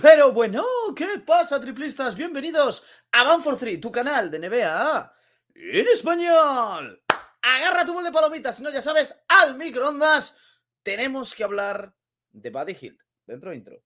Pero bueno, ¿qué pasa, triplistas? Bienvenidos a Van for Three, tu canal de NBA en español. Agarra tu bol de palomitas, si no, ya sabes, al microondas. Tenemos que hablar de Buddy Hill. Dentro intro.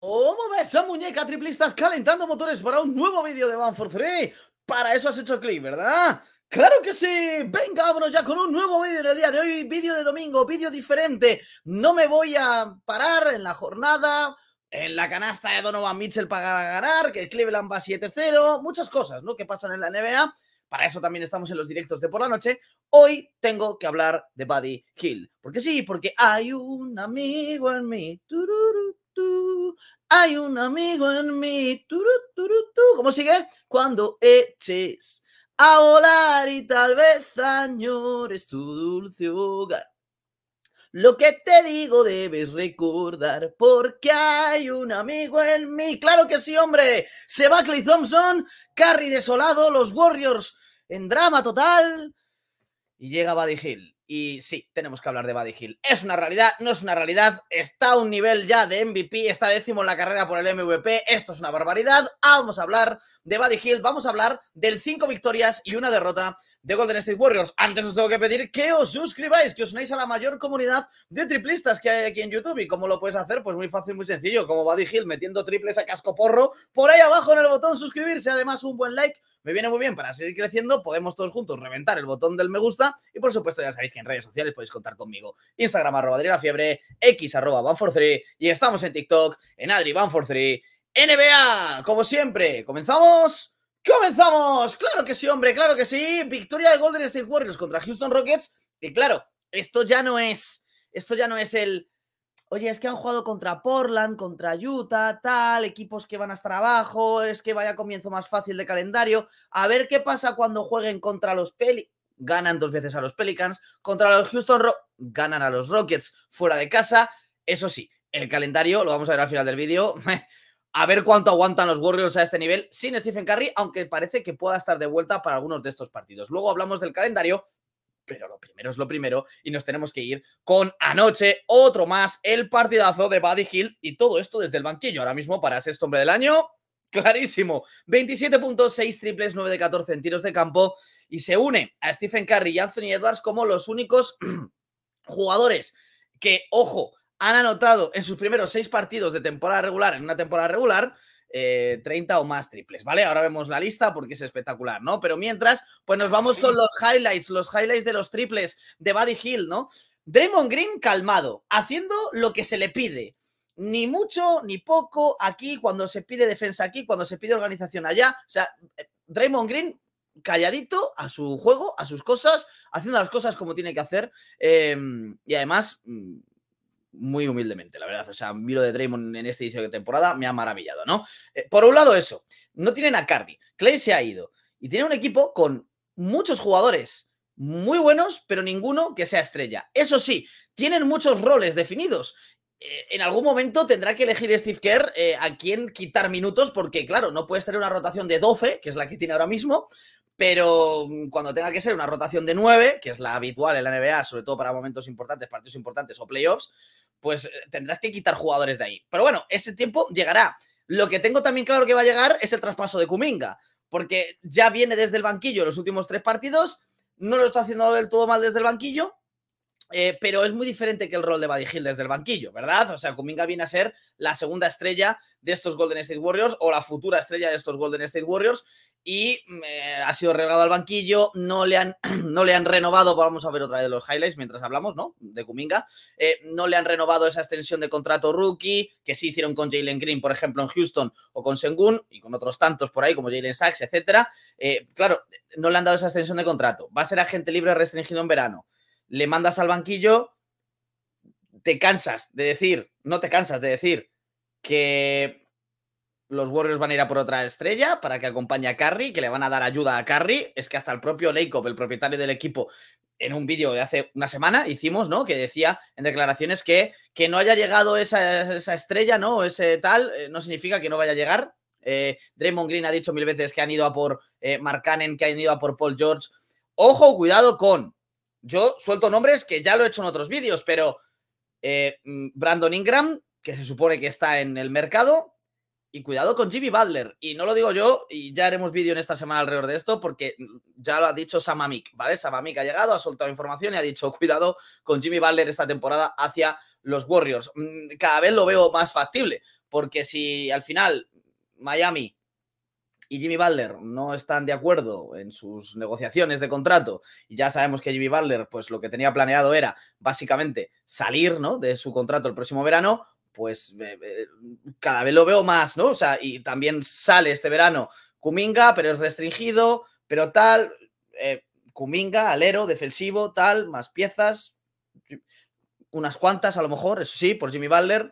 ¿Cómo ves esa muñeca triplistas calentando motores para un nuevo vídeo de Van for 3? Para eso has hecho clic, ¿verdad? ¡Claro que sí! Venga, vámonos ya con un nuevo vídeo en el día de hoy, vídeo de domingo, vídeo diferente. No me voy a parar en la jornada, en la canasta de Donovan Mitchell para ganar, que Cleveland va 7-0, muchas cosas, ¿no? Que pasan en la NBA para eso también estamos en los directos de por la noche, hoy tengo que hablar de Buddy Hill. Porque sí, porque hay un amigo en mí. hay un amigo en mí. ¿Cómo sigue? Cuando eches a volar y tal vez añores tu dulce hogar. Lo que te digo debes recordar porque hay un amigo en mí. Claro que sí, hombre. Se va Clay Thompson, Carry desolado, los Warriors en drama total. Y llega Buddy Hill. Y sí, tenemos que hablar de Buddy Hill. Es una realidad, no es una realidad. Está a un nivel ya de MVP, está décimo en la carrera por el MVP. Esto es una barbaridad. Vamos a hablar de Buddy Hill, vamos a hablar del cinco victorias y una derrota de Golden State Warriors. Antes os tengo que pedir que os suscribáis, que os unáis a la mayor comunidad de triplistas que hay aquí en YouTube. ¿Y cómo lo puedes hacer? Pues muy fácil, muy sencillo. Como Buddy Hill metiendo triples a casco porro, por ahí abajo en el botón suscribirse. Además, un buen like me viene muy bien para seguir creciendo. Podemos todos juntos reventar el botón del me gusta. Y por supuesto, ya sabéis que en redes sociales podéis contar conmigo. Instagram arroba X arroba y estamos en TikTok en Adri NBA. Como siempre, comenzamos ¡Comenzamos! ¡Claro que sí, hombre! ¡Claro que sí! Victoria de Golden State Warriors contra Houston Rockets. Y claro, esto ya no es. Esto ya no es el. Oye, es que han jugado contra Portland, contra Utah, tal, equipos que van a estar abajo, es que vaya comienzo más fácil de calendario. A ver qué pasa cuando jueguen contra los Pelicans. Ganan dos veces a los Pelicans, contra los Houston Rockets. Ganan a los Rockets fuera de casa. Eso sí, el calendario, lo vamos a ver al final del vídeo. A ver cuánto aguantan los Warriors a este nivel sin Stephen Curry, aunque parece que pueda estar de vuelta para algunos de estos partidos. Luego hablamos del calendario, pero lo primero es lo primero y nos tenemos que ir con anoche, otro más, el partidazo de Buddy Hill y todo esto desde el banquillo. Ahora mismo para sexto hombre del año, clarísimo. 27.6 triples, 9 de 14 en tiros de campo y se une a Stephen Curry y Anthony Edwards como los únicos jugadores que, ojo, han anotado en sus primeros seis partidos de temporada regular, en una temporada regular, 30 eh, o más triples, ¿vale? Ahora vemos la lista porque es espectacular, ¿no? Pero mientras, pues nos vamos con los highlights, los highlights de los triples de Buddy Hill, ¿no? Draymond Green calmado, haciendo lo que se le pide. Ni mucho ni poco aquí, cuando se pide defensa aquí, cuando se pide organización allá. O sea, eh, Draymond Green calladito a su juego, a sus cosas, haciendo las cosas como tiene que hacer. Eh, y además, mm, muy humildemente, la verdad. O sea, miro de Draymond en este inicio de temporada, me ha maravillado, ¿no? Eh, por un lado, eso. No tienen a Cardi. Clay se ha ido. Y tiene un equipo con muchos jugadores muy buenos, pero ninguno que sea estrella. Eso sí, tienen muchos roles definidos. Eh, en algún momento tendrá que elegir Steve Kerr eh, a quién quitar minutos, porque claro, no puedes tener una rotación de 12, que es la que tiene ahora mismo, pero mm, cuando tenga que ser una rotación de 9, que es la habitual en la NBA, sobre todo para momentos importantes, partidos importantes o playoffs, pues eh, tendrás que quitar jugadores de ahí. Pero bueno, ese tiempo llegará. Lo que tengo también claro que va a llegar es el traspaso de Kuminga, porque ya viene desde el banquillo los últimos tres partidos, no lo está haciendo del todo mal desde el banquillo, eh, pero es muy diferente que el rol de Buddy Hill desde el banquillo, ¿verdad? O sea, Kuminga viene a ser la segunda estrella de estos Golden State Warriors o la futura estrella de estos Golden State Warriors y mm, eh, ha sido regalado al banquillo, no le, han, no le han renovado, vamos a ver otra de los highlights mientras hablamos, ¿no? De Kuminga, eh, no le han renovado esa extensión de contrato rookie que sí hicieron con Jalen Green, por ejemplo, en Houston o con Sengun y con otros tantos por ahí como Jalen Sachs, etcétera. claro, no le han dado esa extensión de contrato, va a ser agente libre restringido en verano le mandas al banquillo, te cansas de decir, no te cansas de decir que los Warriors van a ir a por otra estrella para que acompañe a Curry, que le van a dar ayuda a Curry. Es que hasta el propio Leikov, el propietario del equipo, en un vídeo de hace una semana hicimos, ¿no? Que decía en declaraciones que que no haya llegado esa, esa estrella, ¿no? Ese tal, eh, no significa que no vaya a llegar. Eh, Draymond Green ha dicho mil veces que han ido a por eh, Mark Cannon, que han ido a por Paul George. Ojo, cuidado con yo suelto nombres que ya lo he hecho en otros vídeos, pero eh, mm, Brandon Ingram, que se supone que está en el mercado, y cuidado con Jimmy Butler. Y no lo digo yo, y ya haremos vídeo en esta semana alrededor de esto, porque mm, ya lo ha dicho Samamik, ¿vale? Samamik ha llegado, ha soltado información y ha dicho, cuidado con Jimmy Butler esta temporada hacia los Warriors. Mm, cada vez lo veo más factible, porque si al final Miami y Jimmy Butler no están de acuerdo en sus negociaciones de contrato, y ya sabemos que Jimmy Butler, pues lo que tenía planeado era básicamente salir ¿no? de su contrato el próximo verano, pues eh, eh, cada vez lo veo más, ¿no? O sea, y también sale este verano Kuminga, pero es restringido, pero tal, eh, alero, defensivo, tal, más piezas, unas cuantas a lo mejor, eso sí, por Jimmy Butler.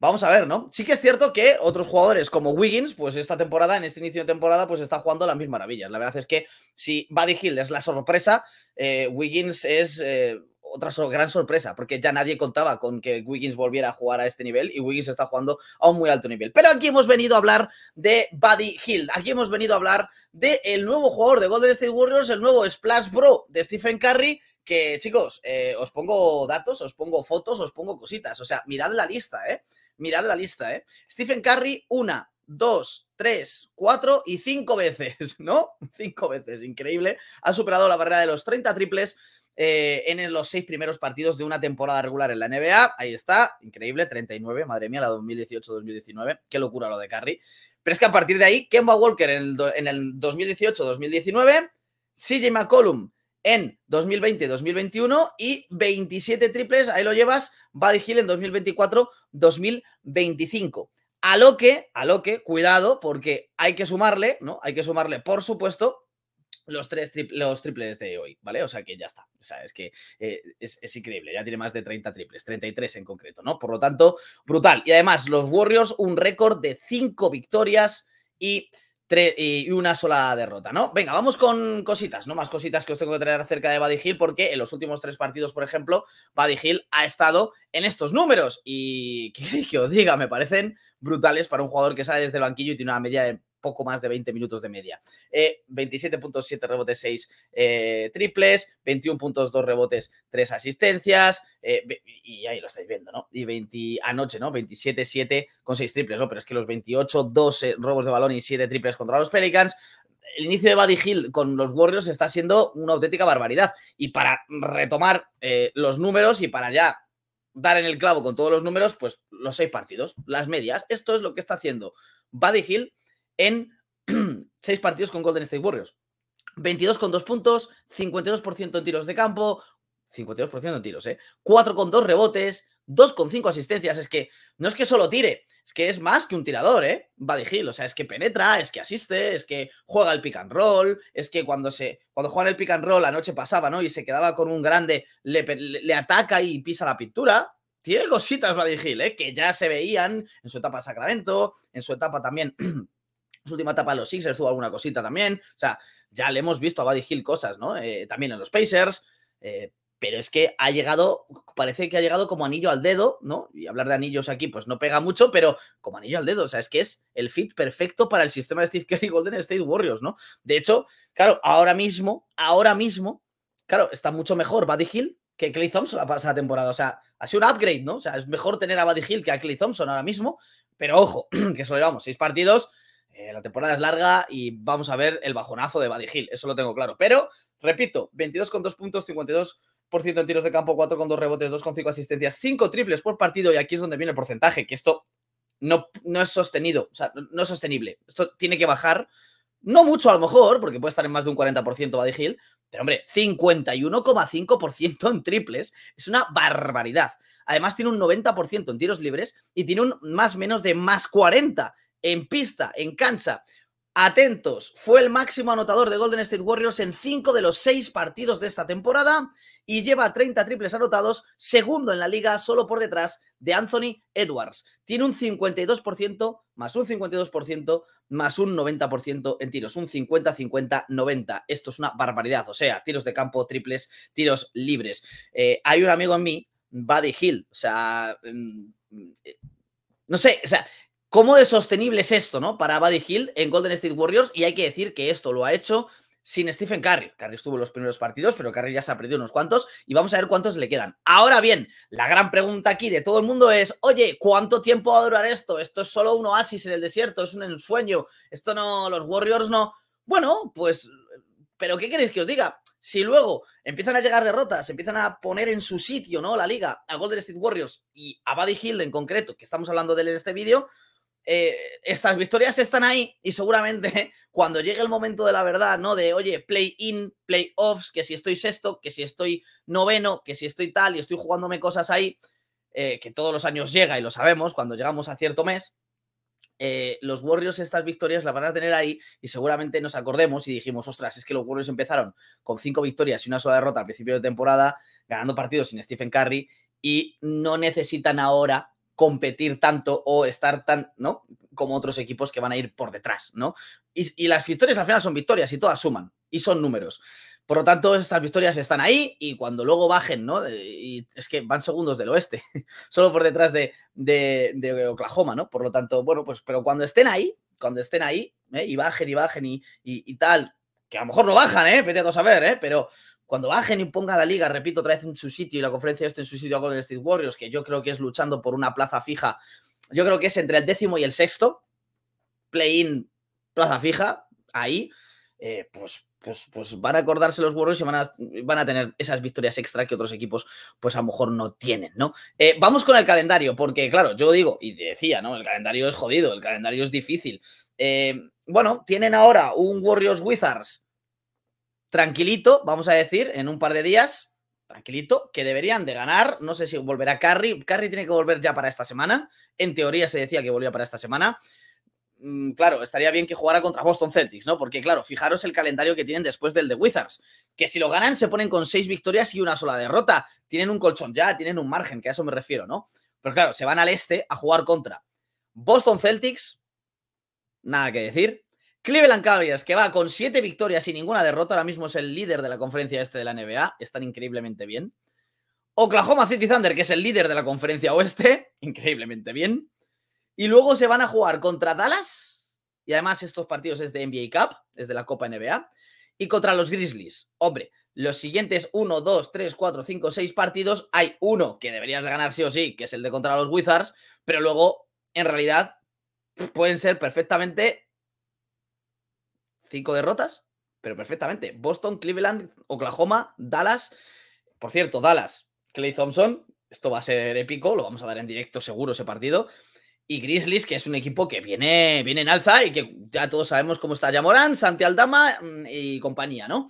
Vamos a ver, ¿no? Sí que es cierto que otros jugadores como Wiggins, pues esta temporada, en este inicio de temporada, pues está jugando las mismas maravillas. La verdad es que si Buddy Hill es la sorpresa, eh, Wiggins es eh, otra gran sorpresa, porque ya nadie contaba con que Wiggins volviera a jugar a este nivel y Wiggins está jugando a un muy alto nivel. Pero aquí hemos venido a hablar de Buddy Hill, aquí hemos venido a hablar del el nuevo jugador de Golden State Warriors, el nuevo Splash Bro de Stephen Curry, que chicos, eh, os pongo datos, os pongo fotos, os pongo cositas. O sea, mirad la lista, ¿eh? Mirad la lista, ¿eh? Stephen Curry, una, dos, tres, cuatro y cinco veces, ¿no? Cinco veces, increíble. Ha superado la barrera de los 30 triples. Eh, en los seis primeros partidos de una temporada regular en la NBA. Ahí está, increíble, 39, madre mía, la 2018-2019. Qué locura lo de Curry. Pero es que a partir de ahí, Kemba Walker en el, en el 2018-2019, CJ McCollum en 2020-2021 y 27 triples, ahí lo llevas, Buddy Hill en 2024-2025. A lo que, a lo que, cuidado, porque hay que sumarle, ¿no? Hay que sumarle, por supuesto, los tres los triples de hoy, ¿vale? O sea que ya está. O sea, es que eh, es, es, increíble. Ya tiene más de 30 triples, 33 en concreto, ¿no? Por lo tanto, brutal. Y además, los Warriors, un récord de 5 victorias y y una sola derrota, ¿no? Venga, vamos con cositas, ¿no? Más cositas que os tengo que traer acerca de Buddy Hill, porque en los últimos tres partidos, por ejemplo, Buddy Hill ha estado en estos números. Y que, os diga, me parecen brutales para un jugador que sale desde el banquillo y tiene una media de poco más de 20 minutos de media. 27.7 eh, rebotes, 6 eh, triples, 21.2 rebotes, 3 asistencias, eh, y ahí lo estáis viendo, ¿no? Y 20, anoche, ¿no? 27-7 con 6 triples, ¿no? Pero es que los 28, 12 robos de balón y 7 triples contra los Pelicans, el inicio de Buddy Hill con los Warriors está siendo una auténtica barbaridad. Y para retomar los números y para ya dar en el clavo con todos los números, pues los seis partidos, las medias. Esto es lo que está haciendo Buddy Hill en seis partidos con Golden State Warriors. 22 con 2 puntos, 52% en tiros de campo, 52% en tiros, ¿eh? 4 con 2 rebotes, 2 con 5 asistencias. Es que no es que solo tire, es que es más que un tirador, ¿eh? Buddy o sea, es que penetra, es que asiste, es que juega el pick and roll, es que cuando se cuando juega el pick and roll la noche pasaba, ¿no? Y se quedaba con un grande, le, ataca y pisa la pintura. Tiene cositas Buddy ¿eh? Que ya se veían en su etapa Sacramento, en su etapa también última etapa de los Sixers tuvo alguna cosita también. O sea, ya le hemos visto a Buddy Hill cosas, ¿no? Eh, también en los Pacers. Eh, pero es que ha llegado, parece que ha llegado como anillo al dedo, ¿no? Y hablar de anillos aquí, pues no pega mucho, pero como anillo al dedo, o sea, es que es el fit perfecto para el sistema de Steve Kerr Golden State Warriors, ¿no? De hecho, claro, ahora mismo, ahora mismo, claro, está mucho mejor Buddy Hill que Clay Thompson la pasada temporada, o sea, ha sido un upgrade, ¿no? O sea, es mejor tener a Buddy Hill que a Clay Thompson ahora mismo, pero ojo, que solo llevamos seis partidos, eh, la temporada es larga y vamos a ver el bajonazo de Hill, eso lo tengo claro. Pero, repito, 22,2 puntos, 52% en tiros de campo, con 4,2 rebotes, 2,5 asistencias, 5 triples por partido y aquí es donde viene el porcentaje, que esto no, no es sostenido, o sea, no es sostenible. Esto tiene que bajar, no mucho a lo mejor, porque puede estar en más de un 40% Hill. pero hombre, 51,5% en triples es una barbaridad. Además tiene un 90% en tiros libres y tiene un más menos de más 40 en pista, en cancha. Atentos, fue el máximo anotador de Golden State Warriors en cinco de los seis partidos de esta temporada y lleva 30 triples anotados, segundo en la liga, solo por detrás de Anthony Edwards. Tiene un 52% más un 52% más un 90% en tiros, un 50-50-90. Esto es una barbaridad, o sea, tiros de campo, triples, tiros libres. Eh, hay un amigo en mí, Buddy Hill, o sea... Mm, eh, no sé, o sea, ¿Cómo de sostenible es esto, no? Para Buddy Hill en Golden State Warriors, y hay que decir que esto lo ha hecho sin Stephen Curry. Curry estuvo en los primeros partidos, pero Curry ya se ha perdido unos cuantos y vamos a ver cuántos le quedan. Ahora bien, la gran pregunta aquí de todo el mundo es, oye, ¿cuánto tiempo va a durar esto? Esto es solo un oasis en el desierto, es un ensueño, esto no, los Warriors no. Bueno, pues, pero ¿qué queréis que os diga? Si luego empiezan a llegar derrotas, empiezan a poner en su sitio, ¿no? La liga, a Golden State Warriors y a Buddy Hill en concreto, que estamos hablando de él en este vídeo, eh, estas victorias están ahí y seguramente cuando llegue el momento de la verdad, ¿no? De, oye, play-in, play-offs, que si estoy sexto, que si estoy noveno, que si estoy tal y estoy jugándome cosas ahí, eh, que todos los años llega y lo sabemos cuando llegamos a cierto mes, eh, los Warriors estas victorias las van a tener ahí y seguramente nos acordemos y dijimos, ostras, es que los Warriors empezaron con cinco victorias y una sola derrota al principio de temporada, ganando partidos sin Stephen Curry y no necesitan ahora competir tanto o estar tan, ¿no? Como otros equipos que van a ir por detrás, ¿no? Y, las victorias al final son victorias y todas suman y son números. Por lo tanto, estas victorias están ahí y cuando luego bajen, ¿no? Y es que van segundos del oeste, solo por detrás de, de, Oklahoma, ¿no? Por lo tanto, bueno, pues, pero cuando estén ahí, cuando estén ahí, ¿eh? y bajen y bajen y, y, tal, que a lo mejor no bajan, ¿eh? Vete a saber, ¿eh? Pero cuando bajen y ponga la liga, repito, otra vez en su sitio y la conferencia esto en su sitio a Golden Steve Warriors, que yo creo que es luchando por una plaza fija, yo creo que es entre el décimo y el sexto, play-in, plaza fija, ahí, eh, pues, pues, pues, van a acordarse los Warriors y van a, van a, tener esas victorias extra que otros equipos, pues a lo mejor no tienen, ¿no? Eh, vamos con el calendario, porque claro, yo digo, y decía, ¿no? El calendario es jodido, el calendario es difícil. Eh, bueno, tienen ahora un Warriors Wizards tranquilito, vamos a decir, en un par de días, tranquilito, que deberían de ganar. No sé si volverá Curry. Curry tiene que volver ya para esta semana. En teoría se decía que volvía para esta semana. Mm, claro, estaría bien que jugara contra Boston Celtics, ¿no? Porque, claro, fijaros el calendario que tienen después del de Wizards. Que si lo ganan, se ponen con seis victorias y una sola derrota. Tienen un colchón ya, tienen un margen, que a eso me refiero, ¿no? Pero claro, se van al este a jugar contra Boston Celtics. Nada que decir. Cleveland Cavaliers, que va con siete victorias y ninguna derrota, ahora mismo es el líder de la conferencia este de la NBA, están increíblemente bien. Oklahoma City Thunder, que es el líder de la conferencia oeste, increíblemente bien. Y luego se van a jugar contra Dallas, y además estos partidos es de NBA Cup, es de la Copa NBA, y contra los Grizzlies. Hombre, los siguientes 1, 2, 3, 4, 5, 6 partidos, hay uno que deberías de ganar sí o sí, que es el de contra los Wizards, pero luego, en realidad, pueden ser perfectamente cinco derrotas, pero perfectamente. Boston, Cleveland, Oklahoma, Dallas. Por cierto, Dallas, Clay Thompson, esto va a ser épico, lo vamos a dar en directo seguro ese partido. Y Grizzlies, que es un equipo que viene, viene en alza y que ya todos sabemos cómo está Yamoran, Santi Aldama mm, y compañía, ¿no?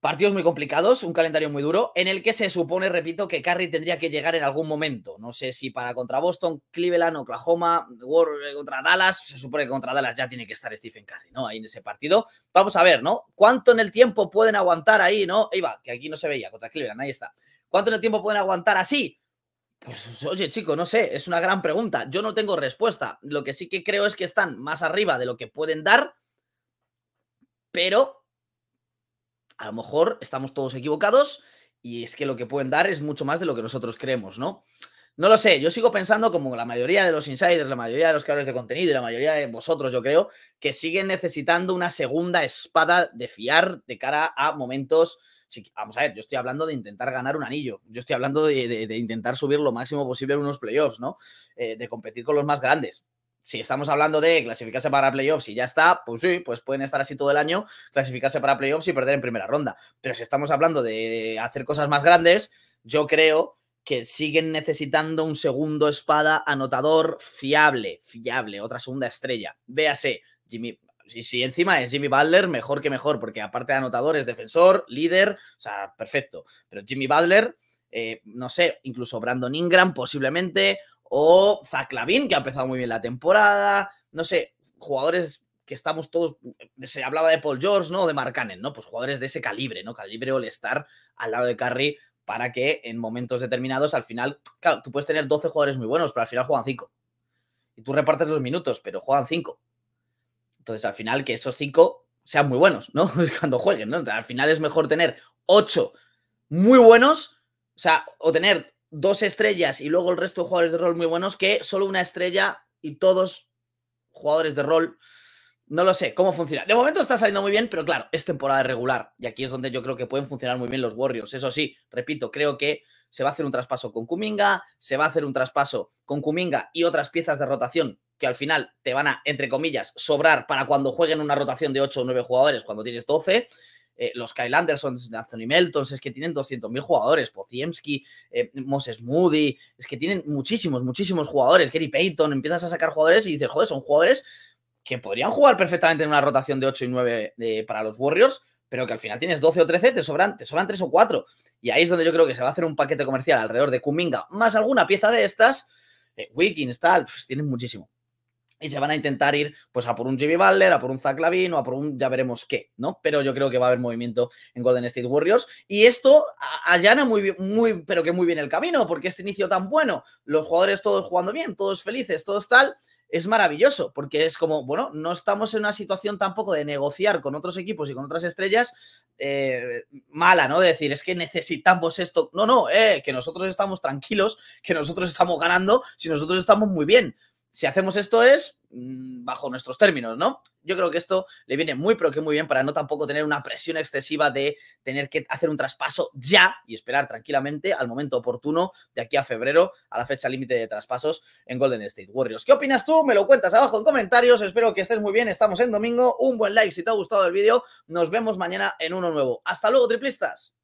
Partidos muy complicados, un calendario muy duro, en el que se supone, repito, que Curry tendría que llegar en algún momento. No sé si para contra Boston, Cleveland, Oklahoma, eh, contra Dallas. Se supone que contra Dallas ya tiene que estar Stephen Curry, ¿no? Ahí en ese partido. Vamos a ver, ¿no? ¿Cuánto en el tiempo pueden aguantar ahí, ¿no? iba que aquí no se veía, contra Cleveland, ahí está. ¿Cuánto en el tiempo pueden aguantar así? Pues oye, chico, no sé, es una gran pregunta. Yo no tengo respuesta. Lo que sí que creo es que están más arriba de lo que pueden dar, pero a lo mejor estamos todos equivocados y es que lo que pueden dar es mucho más de lo que nosotros creemos, ¿no? No lo sé, yo sigo pensando como la mayoría de los insiders, la mayoría de los creadores de contenido y la mayoría de vosotros, yo creo, que siguen necesitando una segunda espada de fiar de cara a momentos. vamos a ver, yo estoy hablando de intentar ganar un anillo, yo estoy hablando de, intentar subir lo máximo posible en unos playoffs, ¿no? Eh, de competir con los más grandes si estamos hablando de clasificarse para playoffs y ya está, pues sí, pues pueden estar así todo el año, clasificarse para playoffs y perder en primera ronda. Pero si estamos hablando de hacer cosas más grandes, yo creo que siguen necesitando un segundo espada anotador fiable, fiable, otra segunda estrella. Véase, Jimmy, si encima es Jimmy Butler, mejor que mejor, porque aparte de anotador es defensor, líder, o sea, perfecto. Pero Jimmy Butler, eh, no sé, incluso Brandon Ingram posiblemente, o Zaclavin, que ha empezado muy bien la temporada, no sé, jugadores que estamos todos, se hablaba de Paul George, ¿no? De Cannon, ¿no? Pues jugadores de ese calibre, ¿no? Calibre All-Star al lado de Curry para que en momentos determinados al final, claro, tú puedes tener 12 jugadores muy buenos, pero al final juegan 5. Y tú repartes los minutos, pero juegan 5. Entonces al final que esos 5 sean muy buenos, ¿no? Cuando jueguen, ¿no? al final es mejor tener 8 muy buenos, o sea, o tener dos estrellas y luego el resto de jugadores de rol muy buenos que solo una estrella y todos jugadores de rol. No lo sé cómo funciona. De momento está saliendo muy bien, pero claro, es temporada regular. Y aquí es donde yo creo que pueden funcionar muy bien los Warriors. Eso sí, repito, creo que se va a hacer un traspaso con Kuminga, se va a hacer un traspaso con Kuminga y otras piezas de rotación que al final te van a, entre comillas, sobrar para cuando jueguen una rotación de 8 o 9 jugadores cuando tienes 12. Eh, los Kyle Anderson, Anthony Melton, es que tienen 200.000 jugadores, Pociemski, eh, Moses Moody, es que tienen muchísimos, muchísimos jugadores, Gary Payton, empiezas a sacar jugadores y dices, joder, son jugadores que podrían jugar perfectamente en una rotación de 8 y 9 para los Warriors, pero que al final tienes 12 o 13, te sobran, sobran 3 o 4. Y ahí es donde yo creo que se va a hacer un paquete comercial alrededor de Kuminga, más alguna pieza de estas, eh, tal, pues, tienen muchísimo y se van a intentar ir pues a por un Jimmy Butler, a por un Zach Lavin o a por un ya veremos qué, ¿no? Pero yo creo que va a haber movimiento en Golden State Warriors y esto allana muy muy pero que muy bien el camino porque este inicio tan bueno, los jugadores todos jugando bien, todos felices, todos tal, es maravilloso, porque es como, bueno, no estamos en una situación tampoco de negociar con otros equipos y con otras estrellas eh, mala, ¿no? De decir, es que necesitamos esto. No, no, eh, que nosotros estamos tranquilos, que nosotros estamos ganando, si nosotros estamos muy bien si hacemos esto es mm, bajo nuestros términos, ¿no? Yo creo que esto le viene muy, pero que muy bien para no tampoco tener una presión excesiva de tener que hacer un traspaso ya y esperar tranquilamente al momento oportuno de aquí a febrero, a la fecha límite de traspasos en Golden State Warriors. ¿Qué opinas tú? Me lo cuentas abajo en comentarios. Espero que estés muy bien. Estamos en domingo. Un buen like si te ha gustado el vídeo. Nos vemos mañana en uno nuevo. Hasta luego, triplistas.